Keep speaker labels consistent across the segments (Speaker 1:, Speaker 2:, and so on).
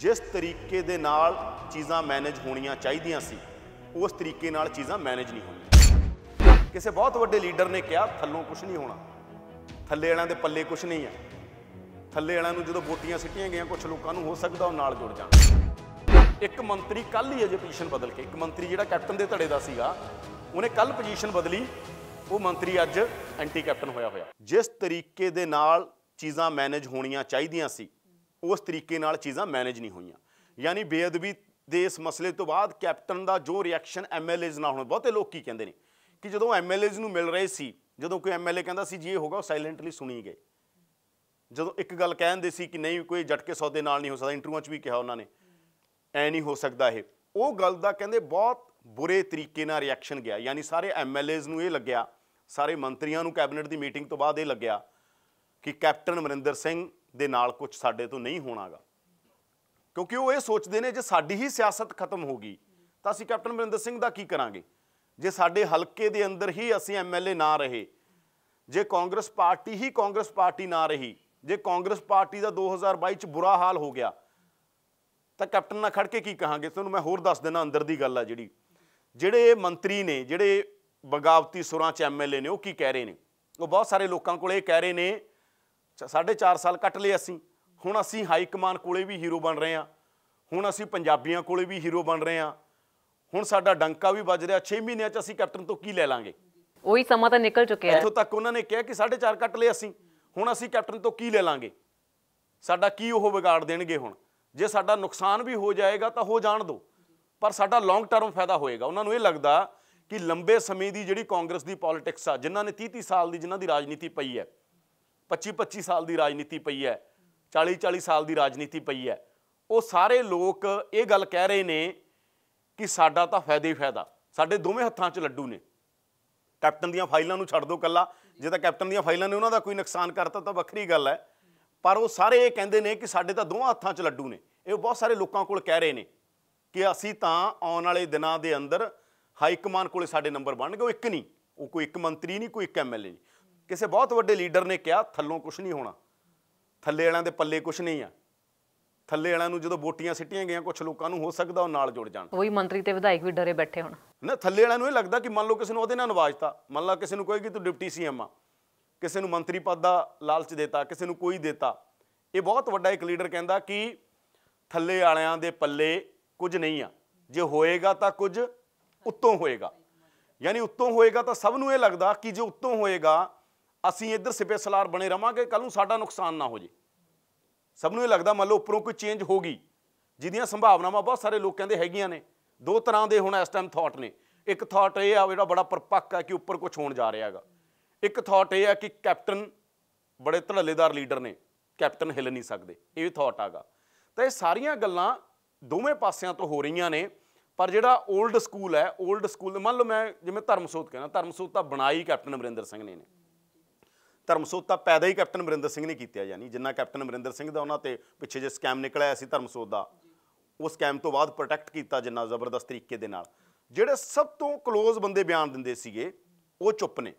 Speaker 1: ਜਿਸ ਤਰੀਕੇ ਦੇ ਨਾਲ ਚੀਜ਼ਾਂ ਮੈਨੇਜ ਹੋਣੀਆਂ ਚਾਹੀਦੀਆਂ ਸੀ ਉਸ ਤਰੀਕੇ ਨਾਲ ਚੀਜ਼ਾਂ ਮੈਨੇਜ ਨਹੀਂ ਹੋਣੀਆਂ ਕਿਸੇ ਬਹੁਤ ਵੱਡੇ ਲੀਡਰ ਨੇ ਕਿਹਾ ਥੱਲੋਂ ਕੁਝ ਨਹੀਂ ਹੋਣਾ ਥੱਲੇ ਵਾਲਿਆਂ ਦੇ ਪੱਲੇ ਕੁਝ ਨਹੀਂ ਆ ਥੱਲੇ ਵਾਲਿਆਂ ਨੂੰ ਜਦੋਂ ਵੋਟੀਆਂ ਸਿੱਟੀਆਂ ਗਈਆਂ ਕੁਝ ਲੋਕਾਂ ਨੂੰ ਹੋ ਸਕਦਾ ਉਹ ਨਾਲ ਜੁੜ ਜਾਣ ਇੱਕ ਮੰਤਰੀ ਕੱਲ ਹੀ ਅਜੇ ਪੋਜੀਸ਼ਨ ਬਦਲ ਕੇ ਇੱਕ ਮੰਤਰੀ ਜਿਹੜਾ ਕੈਪਟਨ ਦੇ ਧੜੇ ਦਾ ਸੀਗਾ ਉਹਨੇ ਕੱਲ ਪੋਜੀਸ਼ਨ ਬਦਲੀ ਉਹ ਮੰਤਰੀ ਅੱਜ ਐਂਟੀ ਕੈਪਟਨ ਹੋਇਆ ਹੋਇਆ ਜਿਸ ਤਰੀਕੇ ਦੇ ਨਾਲ ਚੀਜ਼ਾਂ ਮੈਨੇਜ ਹੋਣੀਆਂ ਚਾਹੀਦੀਆਂ ਸੀ ਉਸ ਤਰੀਕੇ ਨਾਲ ਚੀਜ਼ਾਂ ਮੈਨੇਜ ਨਹੀਂ ਹੋਈਆਂ ਯਾਨੀ ਬੇਅਦਬੀ ਦੇ ਇਸ ਮਸਲੇ ਤੋਂ ਬਾਅਦ ਕੈਪਟਨ ਦਾ ਜੋ ਰਿਐਕਸ਼ਨ ਐਮਐਲਏਜ਼ ਨਾਲ ਹੋਣਾ ਬਹੁਤੇ ਲੋਕ ਕੀ ਕਹਿੰਦੇ ਨੇ ਕਿ ਜਦੋਂ ਐਮਐਲਏਜ਼ ਨੂੰ ਮਿਲ ਰਹੇ ਸੀ ਜਦੋਂ ਕੋਈ ਐਮਐਲਏ ਕਹਿੰਦਾ ਸੀ ਜੀ ਇਹ ਹੋਗਾ ਉਹ ਸਾਇਲੈਂਟਲੀ ਸੁਣੀ ਗਏ ਜਦੋਂ ਇੱਕ ਗੱਲ ਕਹਿੰਦੇ ਸੀ ਕਿ ਨਹੀਂ ਕੋਈ ਝਟਕੇ ਸੌਦੇ ਨਾਲ ਨਹੀਂ ਹੋ ਸਕਦਾ ਇੰਟਰਵਿਊਾਂ 'ਚ ਵੀ ਕਿਹਾ ਉਹਨਾਂ ਨੇ ਐ ਨਹੀਂ ਹੋ ਸਕਦਾ ਇਹ ਉਹ ਗੱਲ ਦਾ ਕਹਿੰਦੇ ਬਹੁਤ ਬੁਰੇ ਤਰੀਕੇ ਨਾਲ ਰਿਐਕਸ਼ਨ ਗਿਆ ਯਾਨੀ ਸਾਰੇ ਐਮਐਲਏਜ਼ ਨੂੰ ਇਹ ਲੱਗਿਆ ਸਾਰੇ ਮੰਤਰੀਆਂ ਨੂੰ ਕੈਬਨਿਟ ਦੀ ਮੀਟਿੰਗ ਤੋਂ ਬਾਅਦ ਇਹ ਲੱਗਿਆ ਕਿ ਕੈਪਟਨ ਮਰਿੰਦਰ ਸਿੰਘ ਦੇ ਨਾਲ ਕੁਝ ਸਾਡੇ ਤੋਂ ਨਹੀਂ ਹੋਣਾਗਾ ਕਿਉਂਕਿ ਉਹ ਇਹ ਸੋਚਦੇ ਨੇ ਜੇ ਸਾਡੀ ਹੀ ਸਿਆਸਤ ਖਤਮ ਹੋ ਗਈ ਤਾਂ ਅਸੀਂ ਕੈਪਟਨ ਮਨਿੰਦਰ ਸਿੰਘ ਦਾ ਕੀ ਕਰਾਂਗੇ ਜੇ ਸਾਡੇ ਹਲਕੇ ਦੇ ਅੰਦਰ ਹੀ ਅਸੀਂ ਐਮਐਲਏ ਨਾ ਰਹੇ ਜੇ ਕਾਂਗਰਸ ਪਾਰਟੀ ਹੀ ਕਾਂਗਰਸ ਪਾਰਟੀ ਨਾ ਰਹੀ ਜੇ ਕਾਂਗਰਸ ਪਾਰਟੀ ਦਾ 2022 ਚ ਬੁਰਾ ਹਾਲ ਹੋ ਗਿਆ ਤਾਂ ਕੈਪਟਨ ਨਾਲ ਖੜ ਕੇ ਕੀ ਕਹਾਂਗੇ ਤੁਹਾਨੂੰ ਮੈਂ ਹੋਰ ਦੱਸ ਦੇਣਾ ਅੰਦਰ ਦੀ ਗੱਲ ਆ ਜਿਹੜੀ ਜਿਹੜੇ ਮੰਤਰੀ ਨੇ ਜਿਹੜੇ ਬਗਾਵਤੀ ਸੁਰਾਂ ਚ ਐਮਐਲਏ ਨੇ ਉਹ ਕੀ ਕਹਿ ਰਹੇ ਨੇ ਉਹ ਬਹੁਤ ਸਾਰੇ ਲੋਕਾਂ ਕੋਲ ਇਹ ਕਹਿ ਰਹੇ ਨੇ 4.5 ਸਾਲ ਕੱਟ ਲਏ ਅਸੀਂ ਹੁਣ ਅਸੀਂ ਹਾਈ ਕਮਾਨ ਕੋਲੇ ਵੀ ਹੀਰੋ ਬਣ ਰਹੇ ਆ ਹੁਣ ਅਸੀਂ ਪੰਜਾਬੀਆਂ ਕੋਲੇ ਵੀ ਹੀਰੋ ਬਣ ਰਹੇ ਆ ਹੁਣ ਸਾਡਾ ਡੰਕਾ ਵੀ ਵੱਜ ਰਿਹਾ 6 ਮਹੀਨਿਆਂ 'ਚ ਅਸੀਂ ਕੈਪਟਨ ਤੋਂ ਕੀ ਲੈ ਲਾਂਗੇ ਉਹੀ ਸਮਾਂ ਤਾਂ ਨਿਕਲ ਚੁੱਕਿਆ ਹੈ ਇੱਥੋਂ ਤੱਕ ਉਹਨਾਂ ਨੇ ਕਿਹਾ ਕਿ ਸਾਢੇ 4 ਕੱਟ ਲਏ ਅਸੀਂ ਹੁਣ ਅਸੀਂ ਕੈਪਟਨ ਤੋਂ ਕੀ ਲੈ ਲਾਂਗੇ ਸਾਡਾ ਕੀ ਉਹ ਵਿਗਾੜ ਦੇਣਗੇ ਹੁਣ ਜੇ ਸਾਡਾ ਨੁਕਸਾਨ ਵੀ ਹੋ ਜਾਏਗਾ ਤਾਂ ਹੋ ਜਾਣ ਦੋ ਪਰ ਸਾਡਾ ਲੌਂਗ ਟਰਮ ਫਾਇਦਾ ਹੋਏਗਾ ਉਹਨਾਂ ਨੂੰ ਇਹ ਲੱਗਦਾ ਕਿ ਲੰਬੇ ਸਮੇਂ ਦੀ ਜਿਹੜੀ ਕਾਂਗਰਸ ਦੀ ਪੋਲਿਟਿਕਸ ਆ ਜਿਨ੍ਹਾਂ ਨੇ 30 30 ਸਾਲ ਦੀ ਜਿਨ੍ਹਾਂ ਦੀ ਰਾਜਨੀਤੀ ਪਈ ਹੈ 25 25 ਸਾਲ ਦੀ ਰਾਜਨੀਤੀ ਪਈ ਹੈ 40 40 ਸਾਲ ਦੀ ਰਾਜਨੀਤੀ ਪਈ ਹੈ ਉਹ ਸਾਰੇ ਲੋਕ ਇਹ ਗੱਲ ਕਹਿ ਰਹੇ ਨੇ ਕਿ ਸਾਡਾ ਤਾਂ ਫਾਇਦਾ ਹੀ ਫਾਇਦਾ ਸਾਡੇ ਦੋਵੇਂ ਹੱਥਾਂ 'ਚ ਲੱਡੂ ਨੇ ਕੈਪਟਨ ਦੀਆਂ ਫਾਈਲਾਂ ਨੂੰ ਛੱਡ ਦਿਓ ਕੱਲਾ ਜੇ ਤਾਂ ਕੈਪਟਨ ਦੀਆਂ ਫਾਈਲਾਂ ਨੇ ਉਹਨਾਂ ਦਾ ਕੋਈ ਨੁਕਸਾਨ ਕਰਤਾ ਤਾਂ ਵੱਖਰੀ ਗੱਲ ਹੈ ਪਰ ਉਹ ਸਾਰੇ ਇਹ ਕਹਿੰਦੇ ਨੇ ਕਿ ਸਾਡੇ ਤਾਂ ਦੋਵਾਂ ਹੱਥਾਂ 'ਚ ਲੱਡੂ ਨੇ ਇਹ ਬਹੁਤ ਸਾਰੇ ਲੋਕਾਂ ਕੋਲ ਕਹਿ ਰਹੇ ਨੇ ਕਿ ਅਸੀਂ ਤਾਂ ਆਉਣ ਵਾਲੇ ਦਿਨਾਂ ਦੇ ਅੰਦਰ ਹਾਈ ਕਮਾਨ ਕੋਲੇ ਸਾਡੇ ਨੰਬਰ ਬਣ ਗਏ ਉਹ ਇੱਕ ਨਹੀਂ ਉਹ ਕੋਈ ਇੱਕ ਮੰਤਰੀ ਨਹੀਂ ਕੋਈ ਇੱਕ ਐਮਐਲਏ ਨਹੀਂ ਕਿਸੇ ਬਹੁਤ ਵੱਡੇ ਲੀਡਰ ਨੇ ਕਿਹਾ ਥੱਲੋਂ ਕੁਝ ਨਹੀਂ ਹੋਣਾ ਥੱਲੇ ਵਾਲਿਆਂ ਦੇ ਪੱਲੇ ਕੁਝ ਨਹੀਂ ਆ ਥੱਲੇ ਵਾਲਿਆਂ ਨੂੰ ਜਦੋਂ ਵੋਟੀਆਂ ਸਿੱਟੀਆਂ ਗਈਆਂ ਕੁਝ ਲੋਕਾਂ ਨੂੰ ਹੋ ਸਕਦਾ ਉਹ ਨਾਲ ਜੁੜ ਜਾਣ ਕੋਈ ਮੰਤਰੀ ਤੇ ਵਿਧਾਇਕ ਵੀ ਡਰੇ ਬੈਠੇ ਹੁਣ ਨਾ ਥੱਲੇ ਵਾਲਿਆਂ ਨੂੰ ਇਹ ਲੱਗਦਾ ਕਿ ਮੰਨ ਲਓ ਕਿਸੇ ਨੂੰ ਉਹਦੇ ਨਾਲ ਨਵਾਜਤਾ ਮੰਨ ਲਓ ਕਿਸੇ ਨੂੰ ਕਹੇਗੀ ਤੂੰ ਡਿਪਟੀ ਸੀਐਮ ਆ ਕਿਸੇ ਨੂੰ ਮੰਤਰੀ ਪਦ ਦਾ ਲਾਲਚ ਦੇਤਾ ਕਿਸੇ ਨੂੰ ਕੋਈ ਦੇਤਾ ਇਹ ਬਹੁਤ ਵੱਡਾ ਇੱਕ ਲੀਡਰ ਕਹਿੰਦਾ ਕਿ ਥੱਲੇ ਵਾਲਿਆਂ ਦੇ ਪੱਲੇ ਕੁਝ ਨਹੀਂ ਆ ਜੇ ਹੋਏਗਾ ਤਾਂ ਕੁਝ ਉੱਤੋਂ ਹੋਏਗਾ ਯਾਨੀ ਉੱਤੋਂ ਹੋਏਗਾ ਤਾਂ ਸਭ ਨੂੰ ਇਹ ਲੱਗਦਾ ਕਿ ਜੇ ਉੱਤੋਂ ਹੋਏਗਾ ਅਸੀਂ ਇੱਧਰ ਸਿਪੇ ਸਲਾਰ ਬਣੇ ਰਵਾਂਗੇ ਕੱਲ ਨੂੰ ਸਾਡਾ ਨੁਕਸਾਨ ਨਾ ਹੋ ਜੇ ਸਭ ਨੂੰ ਇਹ ਲੱਗਦਾ ਮੰਨ ਲਓ ਉੱਪਰੋਂ ਕੋਈ ਚੇਂਜ ਹੋ ਗਈ ਜਿਹਦੀਆਂ ਸੰਭਾਵਨਾਵਾਂ ਬਹੁਤ ਸਾਰੇ ਲੋਕ ਕਹਿੰਦੇ ਹੈਗੀਆਂ ਨੇ ਦੋ ਤਰ੍ਹਾਂ ਦੇ ਹੁਣ ਇਸ ਟਾਈਮ ਥਾਟ ਨੇ ਇੱਕ ਥਾਟ ਇਹ ਆ ਜਿਹੜਾ ਬੜਾ ਪਰਪੱਕ ਹੈ ਕਿ ਉੱਪਰ ਕੁਝ ਹੋਣ ਜਾ ਰਿਹਾ ਹੈਗਾ ਇੱਕ ਥਾਟ ਇਹ ਆ ਕਿ ਕੈਪਟਨ ਬੜੇ ਧੜੱਲੇਦਾਰ ਲੀਡਰ ਨੇ ਕੈਪਟਨ ਹਿੱਲ ਨਹੀਂ ਸਕਦੇ ਇਹ ਵੀ ਥਾਟ ਆਗਾ ਤਾਂ ਇਹ ਸਾਰੀਆਂ ਗੱਲਾਂ ਦੋਵੇਂ ਪਾਸਿਆਂ ਤੋਂ ਹੋ ਰਹੀਆਂ ਨੇ ਪਰ ਜਿਹੜਾ 올ਡ ਸਕੂਲ ਹੈ 올ਡ ਸਕੂਲ ਮੰਨ ਲਓ ਮੈਂ ਜਿਵੇਂ ਧਰਮਸੋਤ ਕਹਿੰਦਾ ਧਰਮਸੋਤ ਤਾਂ ਬਣਾਈ ਕੈਪਟਨ ਅਮਰਿੰਦਰ ਸਿੰਘ ਨੇ ਨੇ ਧਰਮਸੋਤ ਤਾਂ ਪੈਦਾ ਹੀ ਕੈਪਟਨ ਅਮਰਿੰਦਰ ਸਿੰਘ ਨੇ ਕੀਤਾ ਯਾਨੀ ਜਿੰਨਾ ਕੈਪਟਨ ਅਮਰਿੰਦਰ ਸਿੰਘ ਦਾ ਉਹਨਾਂ ਤੇ ਪਿੱਛੇ ਜੇ ਸਕੈਮ ਨਿਕਲਿਆ ਸੀ ਧਰਮਸੋਤ ਦਾ ਉਸ ਸਕੈਮ ਤੋਂ ਬਾਅਦ ਪ੍ਰੋਟੈਕਟ ਕੀਤਾ ਜਿੰਨਾ ਜ਼ਬਰਦਸਤ ਤਰੀਕੇ ਦੇ ਨਾਲ ਜਿਹੜੇ ਸਭ ਤੋਂ ਕਲੋਜ਼ ਬੰਦੇ ਬਿਆਨ ਦਿੰਦੇ ਸੀਗੇ ਉਹ ਚੁੱਪ ਨੇ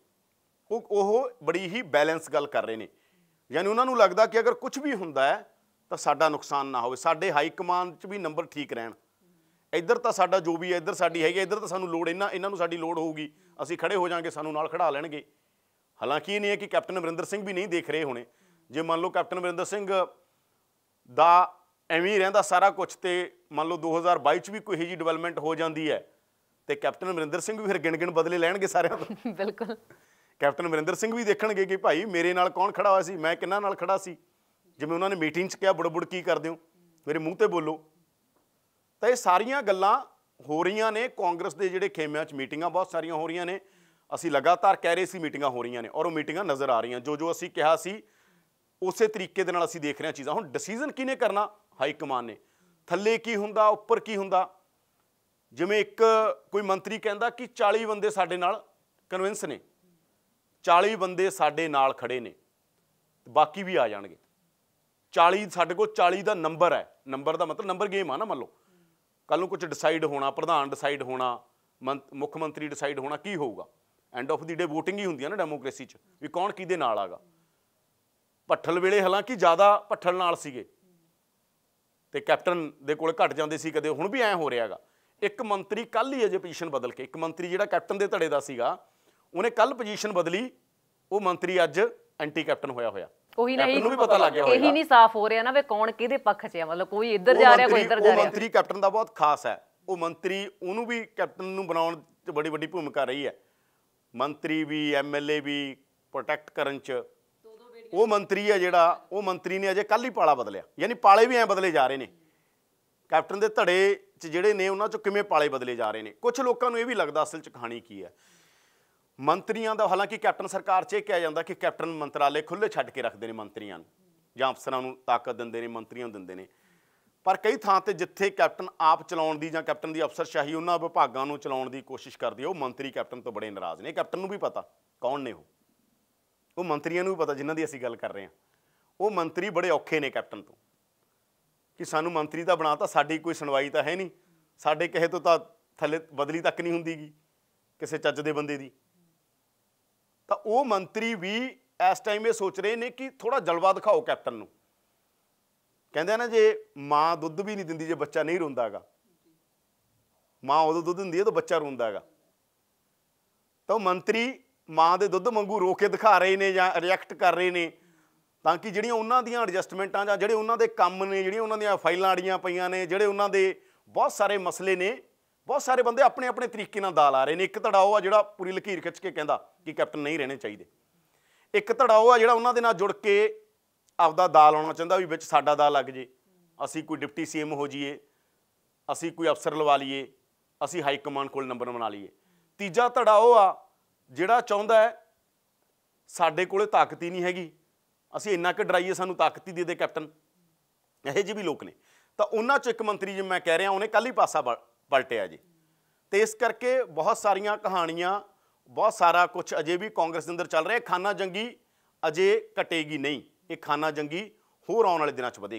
Speaker 1: ਉਹ ਉਹ ਬੜੀ ਹੀ ਬੈਲੈਂਸ ਗੱਲ ਕਰ ਰਹੇ ਨੇ ਯਾਨੀ ਉਹਨਾਂ ਨੂੰ ਲੱਗਦਾ ਕਿ ਅਗਰ ਕੁਝ ਵੀ ਹੁੰਦਾ ਹੈ ਤਾਂ ਸਾਡਾ ਨੁਕਸਾਨ ਨਾ ਹੋਵੇ ਸਾਡੇ ਹਾਈ ਕਮਾਂਡ 'ਚ ਵੀ ਨੰਬਰ ਠੀਕ ਰਹਿਣ ਇੱਧਰ ਤਾਂ ਸਾਡਾ ਜੋ ਵੀ ਹੈ ਇੱਧਰ ਸਾਡੀ ਹੈਗੀ ਇੱਧਰ ਤਾਂ ਸਾਨੂੰ ਲੋੜ ਇਹਨਾਂ ਇਹਨਾਂ ਨੂੰ ਸਾਡੀ ਲੋੜ ਹੋਊਗੀ ਅਸੀਂ ਖੜੇ ਹੋ ਜਾਾਂਗੇ ਸਾਨੂੰ ਨਾਲ ਖੜਾ ਲੈਣਗੇ ਹਾਲਾਂਕਿ ਇਹ ਨਹੀਂ ਹੈ ਕਿ ਕੈਪਟਨ ਅਮਰਿੰਦਰ ਸਿੰਘ ਵੀ ਨਹੀਂ ਦੇਖ ਰਹੇ ਹੋਣੇ ਜੇ ਮੰਨ ਲਓ ਕੈਪਟਨ ਅਮਰਿੰਦਰ ਸਿੰਘ ਦਾ ਐਵੇਂ ਹੀ ਰਹਿੰਦਾ ਸਾਰਾ ਕੁਝ ਤੇ ਮੰਨ ਲਓ 2022 ਚ ਵੀ ਕੋਈ ਜੀ ਡਿਵੈਲਪਮੈਂਟ ਹੋ ਜਾਂਦੀ ਹੈ ਤੇ ਕੈਪਟਨ ਅਮਰਿੰਦਰ ਸਿੰਘ ਵੀ ਫਿਰ ਗਿਣ ਗਿਣ ਬਦਲੇ ਲੈਣਗੇ ਸਾਰਿਆਂ ਤੋਂ ਬਿਲਕੁਲ ਕੈਪਟਨ ਅਮਰਿੰਦਰ ਸਿੰਘ ਵੀ ਦੇਖਣਗੇ ਕਿ ਭਾਈ ਮੇਰੇ ਨਾਲ ਕੌਣ ਖੜਾ ਹੋਇਆ ਸੀ ਮੈਂ ਕਿੰਨਾ ਨਾਲ ਖੜਾ ਸੀ ਜਿਵੇਂ ਉਹਨਾਂ ਨੇ ਮੀਟਿੰਗ 'ਚ ਕਿਹਾ ਬੜਬੜ ਕੀ ਕਰਦੇ ਹੋ ਮੇਰੇ ਮੂੰਹ ਤੇ ਬੋਲੋ ਤਾਂ ਇਹ ਸਾਰੀਆਂ ਗੱਲਾਂ ਹੋ ਰਹੀਆਂ ਨੇ ਕਾਂਗਰਸ ਦੇ ਜਿਹੜੇ ਖੇਮਿਆਂ 'ਚ ਮੀਟਿੰਗਾਂ ਬਹੁਤ ਸਾਰੀਆਂ ਹੋ ਰਹੀਆਂ ਨੇ ਅਸੀਂ ਲਗਾਤਾਰ ਕਹਿ ਰਹੇ ਸੀ ਮੀਟਿੰਗਾਂ ਹੋ ਰਹੀਆਂ ਨੇ ਔਰ ਉਹ ਮੀਟਿੰਗਾਂ ਨਜ਼ਰ ਆ ਰਹੀਆਂ ਜੋ ਜੋ ਅਸੀਂ ਕਿਹਾ ਸੀ ਉਸੇ ਤਰੀਕੇ ਦੇ ਨਾਲ ਅਸੀਂ ਦੇਖ ਰਹੇ ਹਾਂ ਚੀਜ਼ਾਂ ਹੁਣ ਡਿਸੀਜਨ ਕਿਨੇ ਕਰਨਾ ਹਾਈ ਕਮਾਨ ਨੇ ਥੱਲੇ ਕੀ ਹੁੰਦਾ ਉੱਪਰ ਕੀ ਹੁੰਦਾ ਜਿਵੇਂ ਇੱਕ ਕੋਈ ਮੰਤਰੀ ਕਹਿੰਦਾ ਕਿ 40 ਬੰਦੇ ਸਾਡੇ ਨਾਲ ਕਨਵਿੰਸ ਨੇ 40 ਬੰਦੇ ਸਾਡੇ ਨਾਲ ਖੜੇ ਨੇ ਬਾਕੀ ਵੀ ਆ ਜਾਣਗੇ 40 ਸਾਡੇ ਕੋਲ 40 ਦਾ ਨੰਬਰ ਹੈ ਨੰਬਰ ਦਾ ਮਤਲਬ ਨੰਬਰ ਗੇਮ ਆ ਨਾ ਮੰਨ ਲਓ ਕੱਲ ਨੂੰ ਕੁਝ ਡਿਸਾਈਡ ਹੋਣਾ ਪ੍ਰਧਾਨ ਡਿਸਾਈਡ ਹੋਣਾ ਮੁੱਖ ਮੰਤਰੀ ਡਿਸਾਈਡ ਹੋਣਾ ਕੀ ਹੋਊਗਾ end of the day VOTING ਹੀ ਹੁੰਦੀ ਆ ਨਾ ਡੈਮੋਕ੍ਰੇਸੀ 'ਚ ਵੀ ਕੌਣ ਕਿਹਦੇ ਨਾਲ ਆਗਾ ਪੱਠਲ ਵੇਲੇ ਹਾਲਾਂਕਿ ਜ਼ਿਆਦਾ ਪੱਠਲ ਨਾਲ ਸੀਗੇ ਤੇ ਕੈਪਟਨ ਦੇ ਕੋਲ ਘਟ ਜਾਂਦੇ ਸੀ ਕਦੇ ਹੁਣ ਵੀ ਐ ਹੋ ਰਿਹਾਗਾ ਇੱਕ ਮੰਤਰੀ ਕੱਲ ਹੀ ਅਜੇ ਪੋਜੀਸ਼ਨ ਬਦਲ ਕੇ ਇੱਕ ਮੰਤਰੀ ਜਿਹੜਾ ਕੈਪਟਨ ਦੇ ਧੜੇ ਦਾ ਸੀਗਾ ਉਹਨੇ ਕੱਲ ਪੋਜੀਸ਼ਨ ਬਦਲੀ ਉਹ ਮੰਤਰੀ ਅੱਜ ਐਂਟੀ ਕੈਪਟਨ ਹੋਇਆ ਹੋਇਆ ਉਹੀ ਨਹੀਂ ਨੂੰ ਵੀ ਪਤਾ ਲੱਗ ਗਿਆ ਹੋਇਆ ਇਹੀ ਨਹੀਂ ਸਾਫ਼ ਹੋ ਰਿਹਾ ਨਾ ਵੀ ਕੌਣ ਕਿਹਦੇ ਪੱਖ 'ਚ ਹੈ ਮਤਲਬ ਕੋਈ ਇੱਧਰ ਜਾ ਰਿਹਾ ਕੋਈ ਇੱਧਰ ਜਾ ਰਿਹਾ ਉਹ ਮੰਤਰੀ ਕੈਪਟਨ ਦਾ ਬਹੁਤ ਖਾਸ ਹੈ ਉਹ ਮੰਤਰੀ ਉਹਨੂੰ ਵੀ ਕੈਪਟਨ ਨੂੰ ਬਣਾਉਣ 'ਚ ਬੜੀ ਵੱਡੀ ਭੂਮਿਕਾ ਰਹੀ ਹੈ ਮੰਤਰੀ ਵੀ ਐਮਐਲਏ ਵੀ ਪ੍ਰੋਟੈਕਟ ਕਰਨ ਚ ਉਹ ਮੰਤਰੀ ਆ ਜਿਹੜਾ ਉਹ ਮੰਤਰੀ ਨੇ ਅਜੇ ਕੱਲ ਹੀ ਪਾਲਾ ਬਦਲਿਆ ਯਾਨੀ ਪਾਲੇ ਵੀ ਐ ਬਦਲੇ ਜਾ ਰਹੇ ਨੇ ਕੈਪਟਨ ਦੇ ਧੜੇ ਚ ਜਿਹੜੇ ਨੇ ਉਹਨਾਂ ਚੋਂ ਕਿਵੇਂ ਪਾਲੇ ਬਦਲੇ ਜਾ ਰਹੇ ਨੇ ਕੁਝ ਲੋਕਾਂ ਨੂੰ ਇਹ ਵੀ ਲੱਗਦਾ ਅਸਲ ਚ ਕਹਾਣੀ ਕੀ ਹੈ ਮੰਤਰੀਆਂ ਦਾ ਹਾਲਾਂਕਿ ਕੈਪਟਨ ਸਰਕਾਰ 'ਚ ਇਹ ਕਿਹਾ ਜਾਂਦਾ ਕਿ ਕੈਪਟਨ ਮੰਤਰਾਲੇ ਖੁੱਲੇ ਛੱਡ ਕੇ ਰੱਖਦੇ ਨੇ ਮੰਤਰੀਆਂ ਨੂੰ ਜਾਂ ਅਫਸਰਾਂ ਨੂੰ ਤਾਕਤ ਦਿੰਦੇ ਨੇ ਮੰਤਰੀਆਂ ਨੂੰ ਦਿੰਦੇ ਨੇ ਪਰ ਕਈ ਥਾਂ ਤੇ ਜਿੱਥੇ ਕੈਪਟਨ ਆਪ ਚਲਾਉਣ ਦੀ ਜਾਂ ਕੈਪਟਨ ਦੀ ਅਫਸਰਸ਼ਾਹੀ ਉਹਨਾਂ ਵਿਭਾਗਾਂ ਨੂੰ ਚਲਾਉਣ ਦੀ ਕੋਸ਼ਿਸ਼ ਕਰਦੀ ਉਹ ਮੰਤਰੀ ਕੈਪਟਨ ਤੋਂ ਬੜੇ ਨਾਰਾਜ਼ ਨੇ ਕੈਪਟਨ ਨੂੰ ਵੀ ਪਤਾ ਕੌਣ ਨੇ ਉਹ ਉਹ ਮੰਤਰੀਆਂ ਨੂੰ ਵੀ ਪਤਾ ਜਿਨ੍ਹਾਂ ਦੀ ਅਸੀਂ ਗੱਲ ਕਰ ਰਹੇ ਹਾਂ ਉਹ ਮੰਤਰੀ ਬੜੇ ਔਖੇ ਨੇ ਕੈਪਟਨ ਤੋਂ ਕਿ ਸਾਨੂੰ ਮੰਤਰੀ ਤਾਂ ਬਣਾਤਾ ਸਾਡੀ ਕੋਈ ਸੁਣਵਾਈ ਤਾਂ ਹੈ ਨਹੀਂ ਸਾਡੇ ਕਹੇ ਤੋਂ ਤਾਂ ਥੱਲੇ ਬਦਲੀ ਤੱਕ ਨਹੀਂ ਹੁੰਦੀਗੀ ਕਿਸੇ ਚੱਜ ਦੇ ਬੰਦੇ ਦੀ ਤਾਂ ਉਹ ਮੰਤਰੀ ਵੀ ਇਸ ਟਾਈਮ ਇਹ ਸੋਚ ਰਹੇ ਨੇ ਕਿ ਥੋੜਾ ਜਲਵਾ ਦਿਖਾਓ ਕੈਪਟਨ ਨੂੰ ਕਹਿੰਦੇ ਆ ਨਾ ਜੇ ਮਾਂ ਦੁੱਧ ਵੀ ਨਹੀਂ ਦਿੰਦੀ ਜੇ ਬੱਚਾ ਨਹੀਂ ਰੋਂਦਾਗਾ ਮਾਂ ਉਹਦਾ ਦੁੱਧ ਦਿੰਦੀ ਹੈ ਤਾਂ ਬੱਚਾ ਰੋਂਦਾਗਾ ਤਾਂ ਮੰਤਰੀ ਮਾਂ ਦੇ ਦੁੱਧ ਵਾਂਗੂ ਰੋ ਕੇ ਦਿਖਾ ਰਹੇ ਨੇ ਜਾਂ ਰਿਐਕਟ ਕਰ ਰਹੇ ਨੇ ਤਾਂ ਕਿ ਜਿਹੜੀਆਂ ਉਹਨਾਂ ਦੀਆਂ ਐਡਜਸਟਮੈਂਟਾਂ ਜਾਂ ਜਿਹੜੇ ਉਹਨਾਂ ਦੇ ਕੰਮ ਨੇ ਜਿਹੜੀਆਂ ਉਹਨਾਂ ਦੀਆਂ ਫਾਈਲਾਂ ਆੜੀਆਂ ਪਈਆਂ ਨੇ ਜਿਹੜੇ ਉਹਨਾਂ ਦੇ ਬਹੁਤ ਸਾਰੇ ਮਸਲੇ ਨੇ ਬਹੁਤ ਸਾਰੇ ਬੰਦੇ ਆਪਣੇ ਆਪਣੇ ਤਰੀਕੇ ਨਾਲ ਦਾਲ ਆ ਰਹੇ ਨੇ ਇੱਕ ਧੜਾ ਉਹ ਆ ਜਿਹੜਾ ਪੂਰੀ ਲਕੀਰ ਖਿੱਚ ਕੇ ਕਹਿੰਦਾ ਕਿ ਕੈਪਟਨ ਨਹੀਂ ਰਹਿਣੇ ਚਾਹੀਦੇ ਇੱਕ ਧੜਾ ਉਹ ਆ ਜਿਹੜਾ ਉਹਨਾਂ ਦੇ ਨਾਲ ਜੁੜ ਕੇ ਆਪਦਾ ਦਾਲ ਆਉਣਾ ਚਾਹੁੰਦਾ ਵੀ ਵਿੱਚ ਸਾਡਾ ਦਾਲ ਲੱਗ ਜੇ ਅਸੀਂ ਕੋਈ ਡਿਪਟੀ ਸੀਐਮ ਹੋ ਜਾਈਏ ਅਸੀਂ ਕੋਈ ਅਫਸਰ ਲਵਾ ਲਈਏ ਅਸੀਂ ਹਾਈ ਕਮਾਂਡ ਕੋਲ ਨੰਬਰ ਬਣਾ ਲਈਏ ਤੀਜਾ ਧੜਾ ਉਹ ਆ ਜਿਹੜਾ ਚਾਹੁੰਦਾ ਸਾਡੇ ਕੋਲੇ ਤਾਕਤ ਹੀ ਨਹੀਂ ਹੈਗੀ ਅਸੀਂ ਇੰਨਾ ਕਿ ਡਰਾਈਏ ਸਾਨੂੰ ਤਾਕਤ ਹੀ ਦੇ ਦੇ ਕੈਪਟਨ ਇਹੋ ਜਿਹੇ ਵੀ ਲੋਕ ਨੇ ਤਾਂ ਉਹਨਾਂ ਚ ਇੱਕ ਮੰਤਰੀ ਜਿਵੇਂ ਮੈਂ ਕਹਿ ਰਿਹਾ ਉਹਨੇ ਕੱਲ ਹੀ ਪਾਸਾ ਪਲਟਿਆ ਜੀ ਤੇ ਇਸ ਕਰਕੇ ਬਹੁਤ ਸਾਰੀਆਂ ਕਹਾਣੀਆਂ ਬਹੁਤ ਸਾਰਾ ਕੁਝ ਅਜੇ ਵੀ ਕਾਂਗਰਸ ਦੇ ਅੰਦਰ ਚੱਲ ਰਿਹਾ ਖਾਨਾ ਜੰਗੀ ਅਜੇ ਕਟੇਗੀ ਨਹੀਂ ਇਹ ਖਾਨਾ ਜੰਗੀ ਹੋਰ ਆਉਣ ਵਾਲੇ ਦਿਨਾਂ 'ਚ ਵਧੇਗੀ